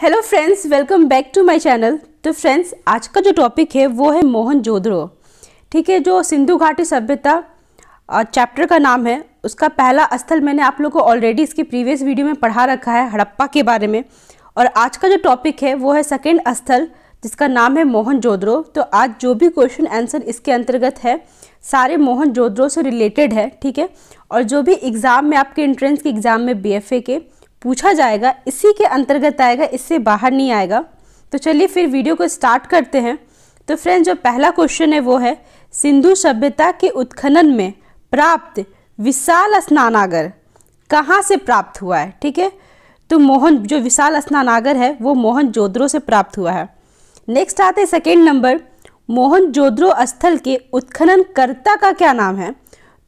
hello friends welcome back to my channel तो friends आज का जो टॉपिक है वो है मोहन जोधरो ठीक है जो सिंधु घाटी सभ्यता चैप्टर का नाम है उसका पहला स्थल मैंने आप लोग को ऑलरेडी इसकी प्रीवियस वीडियो में पढ़ा रखा है हड़प्पा के बारे में और आज का जो टॉपिक है वो है सेकेंड स्थल जिसका नाम है मोहन जोधरो तो आज जो भी क्वेश्चन आंसर इसके अंतर्गत है सारे मोहन जोधरो से रिलेटेड है ठीक है और जो भी एग्ज़ाम में आपके एंट्रेंस के एग्ज़ाम में बी के पूछा जाएगा इसी के अंतर्गत आएगा इससे बाहर नहीं आएगा तो चलिए फिर वीडियो को स्टार्ट करते हैं तो फ्रेंड्स जो पहला क्वेश्चन है वो है सिंधु सभ्यता के उत्खनन में प्राप्त विशाल स्नानागर कहाँ से प्राप्त हुआ है ठीक है तो मोहन जो विशाल स्नानागर है वो मोहन जोदरो से प्राप्त हुआ है नेक्स्ट आते हैं सेकेंड नंबर मोहन जोधरो स्थल के उत्खननकर्ता का क्या नाम है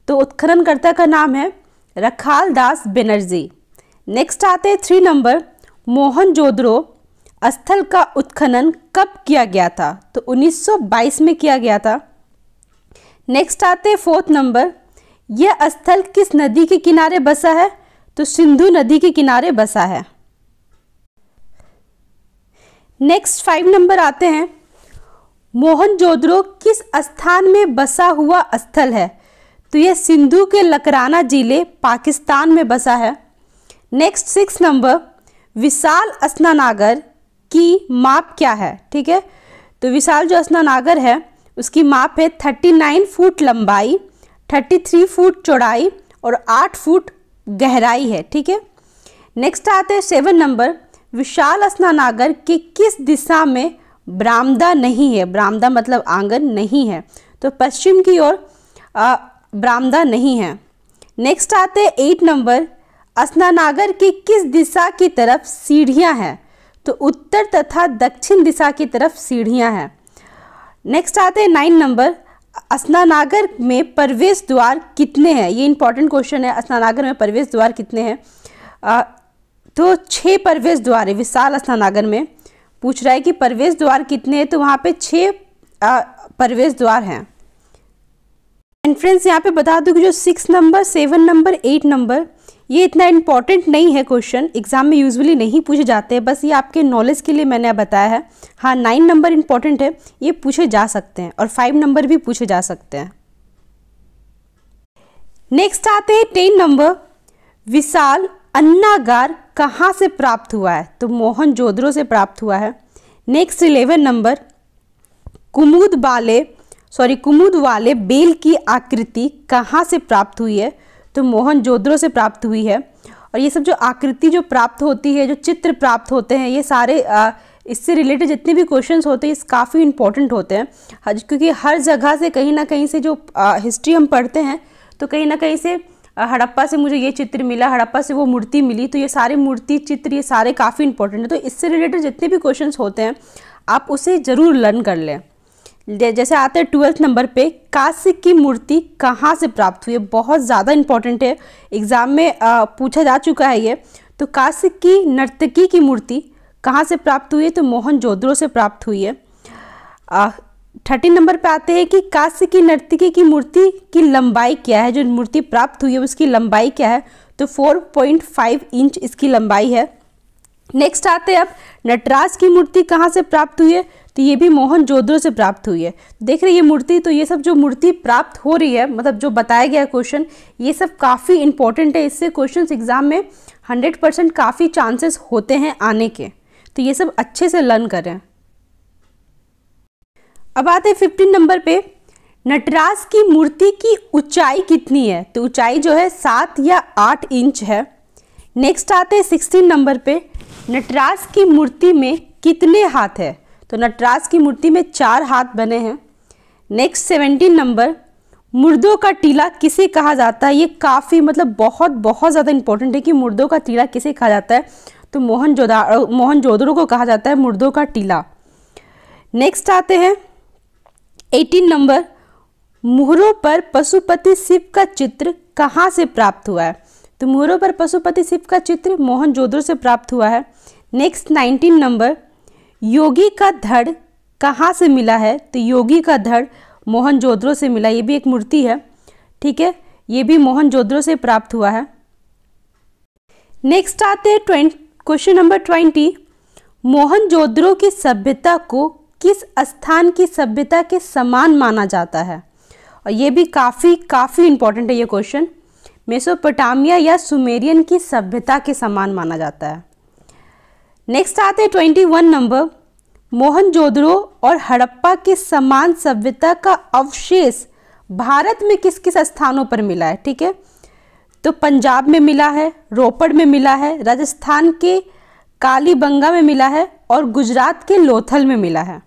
तो उत्खननकर्ता का नाम है रखाल दास बेनर्जी नेक्स्ट आते हैं थ्री नंबर मोहन जोदड़ो स्थल का उत्खनन कब किया गया था तो 1922 में किया गया था नेक्स्ट आते हैं फोर्थ नंबर यह स्थल किस नदी के किनारे बसा है तो सिंधु नदी के किनारे बसा है नेक्स्ट फाइव नंबर आते हैं मोहनजोदड़ो किस स्थान में बसा हुआ स्थल है तो यह सिंधु के लकराना जिले पाकिस्तान में बसा है नेक्स्ट सिक्स नंबर विशाल स्नानागर की माप क्या है ठीक है तो विशाल जो स्नानागर है उसकी माप है थर्टी नाइन फुट लंबाई थर्टी थ्री फुट चौड़ाई और आठ फुट गहराई है ठीक है नेक्स्ट आते हैं सेवन नंबर विशाल स्नानागर के किस दिशा में बरामदा नहीं है बरामदा मतलब आंगन नहीं है तो पश्चिम की ओर बरामदा नहीं है नेक्स्ट आते हैं एट नंबर अस्नानागर की किस दिशा की तरफ सीढ़ियां हैं तो उत्तर तथा दक्षिण दिशा की तरफ सीढ़ियां हैं नेक्स्ट आते हैं नाइन नंबर अस्नानागर में प्रवेश द्वार कितने हैं ये इंपॉर्टेंट क्वेश्चन है अस्नानागर में प्रवेश द्वार कितने हैं तो छः प्रवेश द्वार है विशाल अस्नानागर में पूछ रहा है कि प्रवेश द्वार कितने हैं तो वहाँ पे छः प्रवेश द्वार हैं एंड फ्रेंड्स यहाँ पे बता दूँ कि जो six number seven number eight number ये इतना इम्पॉर्टेंट नहीं है क्वेश्चन एग्जाम में यूजुअली नहीं पूछे जाते हैं बस ये आपके नॉलेज के लिए मैंने बताया है हाँ नाइन नंबर इम्पॉर्टेंट है ये पूछे जा सकते हैं और फाइव नंबर भी पूछे जा सकते हैं नेक्स्ट आते हैं टेन नंबर विशाल अन्नागार कहाँ से प्राप्त हुआ है तो मोहन जोधरो से प्राप्त हुआ है नेक्स्ट इलेवन नंबर कुमुद बाले सॉरी कुमुद वाले बेल की आकृति कहाँ से प्राप्त हुई है तो मोहन जोद्रो से प्राप्त हुई है और ये सब जो आकृति जो प्राप्त होती है जो चित्र प्राप्त होते हैं ये सारे आ, इससे रिलेटेड जितने भी क्वेश्चंस होते हैं ये काफ़ी इंपॉर्टेंट होते हैं हाँ क्योंकि हर जगह से कहीं ना कहीं से जो आ, हिस्ट्री हम पढ़ते हैं तो कहीं ना कहीं से हड़प्पा से मुझे ये चित्र मिला हड़प्पा से वो मूर्ति मिली तो ये सारे मूर्ति चित्र ये सारे काफ़ी इंपॉर्टेंट हैं तो इससे रिलेटेड जितने भी क्वेश्चंस होते हैं आप उसे ज़रूर लर्न कर लें जैसे आते हैं ट्वेल्थ नंबर पे कांस्य की मूर्ति कहाँ से प्राप्त हुई है बहुत ज़्यादा इंपॉर्टेंट है एग्ज़ाम में आ, पूछा जा चुका है ये तो कांस्य की नर्तकी की मूर्ति कहाँ से प्राप्त हुई है तो मोहन जोधरो से प्राप्त हुई है थर्टीन नंबर पे आते हैं कि कांस्य की नर्तकी की मूर्ति की लंबाई क्या है जो मूर्ति प्राप्त हुई है उसकी लंबाई क्या है तो फोर इंच इसकी लंबाई है नेक्स्ट आते हैं अब नटराज की मूर्ति कहाँ से प्राप्त हुई है तो ये भी मोहन जोधरो से प्राप्त हुई है देख रहे ये मूर्ति तो ये सब जो मूर्ति प्राप्त हो रही है मतलब जो बताया गया क्वेश्चन ये सब काफ़ी इंपॉर्टेंट है इससे क्वेश्चन एग्जाम में हंड्रेड परसेंट काफ़ी चांसेस होते हैं आने के तो ये सब अच्छे से लर्न करें अब आते हैं फिफ्टीन नंबर पे नटराज की मूर्ति की ऊंचाई कितनी है तो ऊंचाई जो है सात या आठ इंच है नेक्स्ट आते हैं सिक्सटीन नंबर पे नटराज की मूर्ति में कितने हाथ है तो नटराज की मूर्ति में चार हाथ बने हैं नेक्स्ट सेवेंटीन नंबर मुर्दों का टीला किसे कहा जाता है ये काफ़ी मतलब बहुत बहुत ज़्यादा इंपॉर्टेंट है कि मुर्दों का टीला किसे कहा जाता है तो मोहन जोदा मोहन जोदड़ो को कहा जाता है मुर्दों का टीला नेक्स्ट आते हैं एटीन नंबर मुहरों पर पशुपति शिव का चित्र कहाँ से प्राप्त हुआ है तो मूरों पर पशुपति शिव का चित्र मोहन जोदड़ो से प्राप्त हुआ है नेक्स्ट नाइनटीन नंबर योगी का धड़ कहाँ से मिला है तो योगी का धड़ मोहन जोदड़ो से मिला ये भी एक मूर्ति है ठीक है ये भी मोहन जोदड़ो से प्राप्त हुआ है नेक्स्ट आते हैं twenty question number twenty Mohenjodaro की सभ्यता को किस स्थान की सभ्यता के समान माना जाता है और ये भी काफ़ी काफ़ी इंपॉर्टेंट है ये क्वेश्चन मेसोपोटामिया या सुमेरियन की सभ्यता के समान माना जाता है नेक्स्ट आते हैं ट्वेंटी वन नंबर मोहनजोदड़ो और हड़प्पा के समान सभ्यता का अवशेष भारत में किस किस स्थानों पर मिला है ठीक है तो पंजाब में मिला है रोपड़ में मिला है राजस्थान के कालीबंगा में मिला है और गुजरात के लोथल में मिला है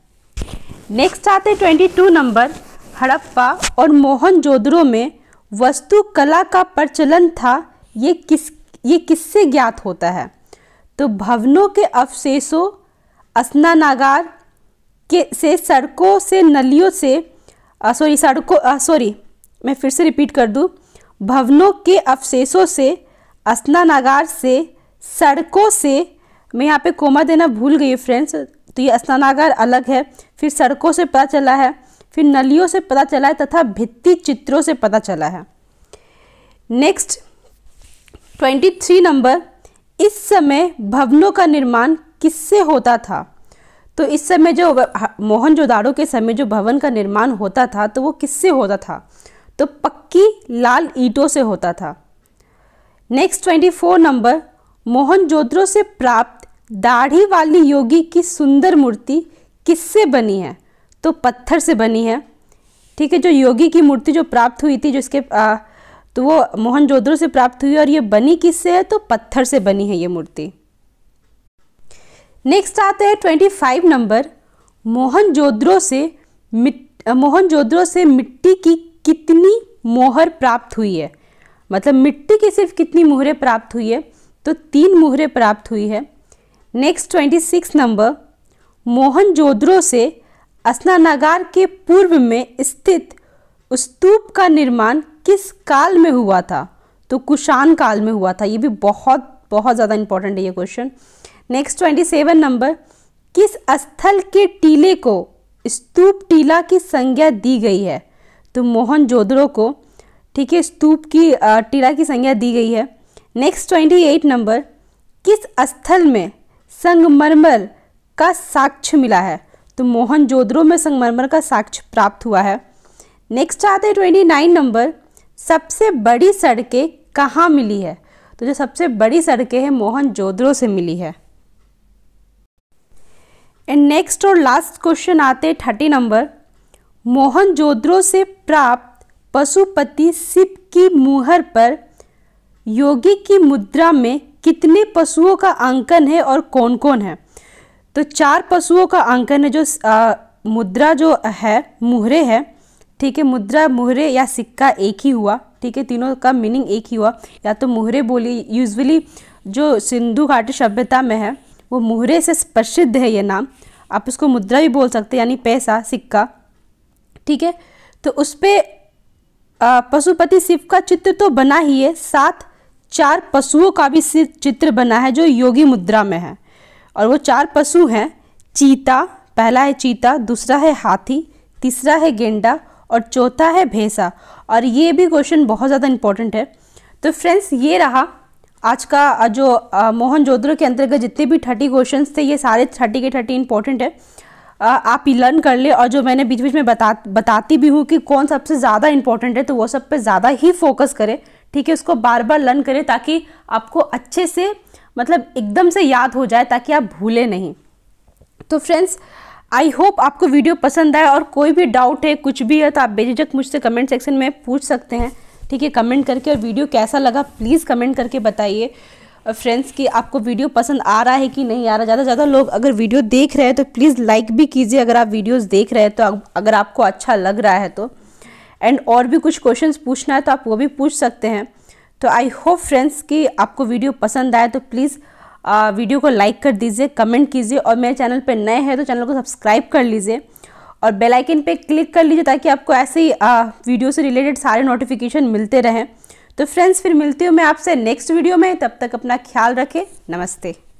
नेक्स्ट आते हैं ट्वेंटी टू नंबर हड़प्पा और मोहनजोदड़ो में वस्तुकला का प्रचलन था ये किस ये किससे ज्ञात होता है तो भवनों के अवशेषों स्नानागार के से सड़कों से नलियों से सॉरी सड़कों सॉरी मैं फिर से रिपीट कर दूँ भवनों के अवशेषों से स्नानागार से सड़कों से मैं यहाँ पे कोमा देना भूल गई फ्रेंड्स तो ये स्नानागार अलग है फिर सड़कों से पता चला है फिर नलियों से पता चला है तथा भित्ति चित्रों से पता चला है नेक्स्ट ट्वेंटी थ्री नंबर इस समय भवनों का निर्माण किससे होता था तो इस समय जो मोहनजोदाड़ो के समय जो भवन का निर्माण होता था तो वो किससे होता था तो पक्की लाल ईंटों से होता था next twenty four number Mohenjodaro से प्राप्त दाढ़ी वाली योगी की सुंदर मूर्ति किससे बनी है तो पत्थर से बनी है ठीक है जो योगी की मूर्ति जो प्राप्त हुई थी जो इसके आ, तो वो मोहनजोदड़ो से प्राप्त हुई और ये बनी किससे है तो पत्थर से बनी है ये मूर्ति नेक्स्ट आते हैं ट्वेंटी फाइव नंबर मोहनजोदड़ो से मिट मोहनजोदड़ो से मिट्टी की कितनी मोहर प्राप्त हुई है मतलब मिट्टी की सिर्फ कितनी मोहरें प्राप्त हुई है तो तीन मोहरें प्राप्त हुई है next twenty six number Mohenjodaro से स्नानागार के पूर्व में स्थित स्तूप का निर्माण किस काल में हुआ था तो कुषाण काल में हुआ था ये भी बहुत बहुत ज़्यादा इंपॉर्टेंट है ये question next twenty seven number किस स्थल के टीले को स्तूप टीला की संज्ञा दी गई है तो मोहन जोदड़ो को ठीक है स्तूप की टीला की संज्ञा दी गई है नेक्स्ट ट्वेंटी एट नंबर किस स्थल में संगमरमर का साक्ष्य मिला है तो मोहन जोधरो में संगमरमर का साक्ष्य प्राप्त हुआ है नेक्स्ट आते हैं ट्वेंटी नाइन नंबर सबसे बड़ी सड़कें कहाँ मिली है तो जो सबसे बड़ी सड़कें हैं मोहन जोधरो से मिली है एंड नेक्स्ट और लास्ट क्वेश्चन आते हैं थर्टी नंबर मोहन जोधरो से प्राप्त पशुपति शिव की मुहर पर योगी की मुद्रा में कितने पशुओं का अंकन है और कौन कौन है तो चार पशुओं का अंकन है जो आ, मुद्रा जो है मुहरे है ठीक है मुद्रा मुहरे या सिक्का एक ही हुआ ठीक है तीनों का मीनिंग एक ही हुआ या तो मुहरे बोली यूजली जो सिंधु घाटी सभ्यता में है वो मुहरे से प्रसिद्ध है ये नाम आप उसको मुद्रा भी बोल सकते यानी पैसा सिक्का ठीक है तो उस पर पशुपति शिव का चित्र तो बना ही है साथ चार पशुओं का भी चित्र बना है जो योगी मुद्रा में है और वो चार पशु हैं चीता पहला है चीता दूसरा है हाथी तीसरा है गेंडा और चौथा है भैंसा और ये भी क्वेश्चन बहुत ज़्यादा इंपॉर्टेंट है तो फ्रेंड्स ये रहा आज का जो मोहन जोदड़ो के अंतर्गत जितने भी थर्टी क्वेश्चन थे ये सारे थर्टी के थर्टी इंपॉर्टेंट है आप ये लर्न कर ले और जो मैंने बीच बीच में बता बताती भी हूँ कि कौन सबसे ज़्यादा इंपॉर्टेंट है तो वो सब पे ज़्यादा ही फोकस करें ठीक है उसको बार बार लर्न करें ताकि आपको अच्छे से मतलब एकदम से याद हो जाए ताकि आप भूले नहीं तो फ्रेंड्स आई होप आपको वीडियो पसंद आए और कोई भी डाउट है कुछ भी है तो आप बेझिझक मुझसे कमेंट सेक्शन में पूछ सकते हैं ठीक है कमेंट करके और वीडियो कैसा लगा प्लीज़ कमेंट करके बताइए फ्रेंड्स कि आपको वीडियो पसंद आ रहा है कि नहीं आ रहा ज़्यादा से ज़्यादा लोग अगर वीडियो देख रहे हैं तो प्लीज़ लाइक भी कीजिए अगर आप वीडियोस देख रहे हैं तो अगर आपको अच्छा लग रहा है तो एंड और भी कुछ क्वेश्चंस पूछना है तो आप वो भी पूछ सकते हैं तो आई होप फ्रेंड्स कि आपको वीडियो पसंद आए तो प्लीज़ वीडियो को लाइक कर दीजिए कमेंट कीजिए और मेरे चैनल पर नए हैं तो चैनल को सब्सक्राइब कर लीजिए और बेल आइकन पे क्लिक कर लीजिए ताकि आपको ऐसे ही वीडियो से रिलेटेड सारे नोटिफिकेशन मिलते रहें तो फ्रेंड्स फिर मिलती हूँ मैं आपसे नेक्स्ट वीडियो में तब तक अपना ख्याल रखें नमस्ते